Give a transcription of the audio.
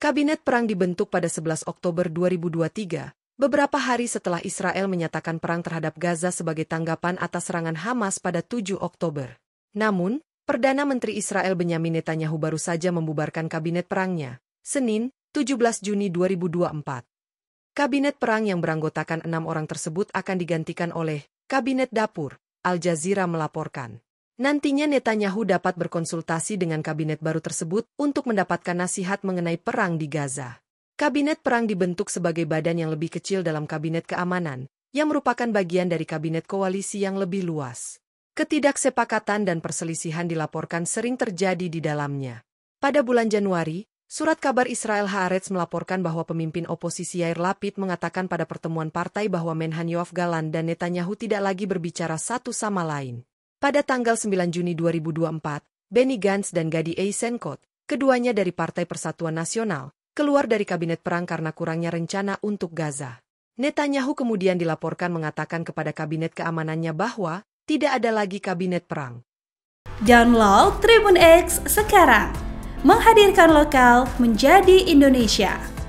Kabinet perang dibentuk pada 11 Oktober 2023, beberapa hari setelah Israel menyatakan perang terhadap Gaza sebagai tanggapan atas serangan Hamas pada 7 Oktober. Namun, Perdana Menteri Israel Benyamin Netanyahu baru saja membubarkan kabinet perangnya, Senin, 17 Juni 2024. Kabinet perang yang beranggotakan enam orang tersebut akan digantikan oleh Kabinet Dapur, Al Jazeera melaporkan. Nantinya Netanyahu dapat berkonsultasi dengan kabinet baru tersebut untuk mendapatkan nasihat mengenai perang di Gaza. Kabinet perang dibentuk sebagai badan yang lebih kecil dalam kabinet keamanan, yang merupakan bagian dari kabinet koalisi yang lebih luas. Ketidaksepakatan dan perselisihan dilaporkan sering terjadi di dalamnya. Pada bulan Januari, surat kabar Israel Haaretz melaporkan bahwa pemimpin oposisi Yair Lapid mengatakan pada pertemuan partai bahwa Menhan Yoav Galan dan Netanyahu tidak lagi berbicara satu sama lain. Pada tanggal 9 Juni 2024, Benny Gantz dan Gadi Eisenkot, keduanya dari Partai Persatuan Nasional, keluar dari kabinet perang karena kurangnya rencana untuk Gaza. Netanyahu kemudian dilaporkan mengatakan kepada kabinet keamanannya bahwa tidak ada lagi kabinet perang. Download Tribun X sekarang, menghadirkan lokal menjadi Indonesia.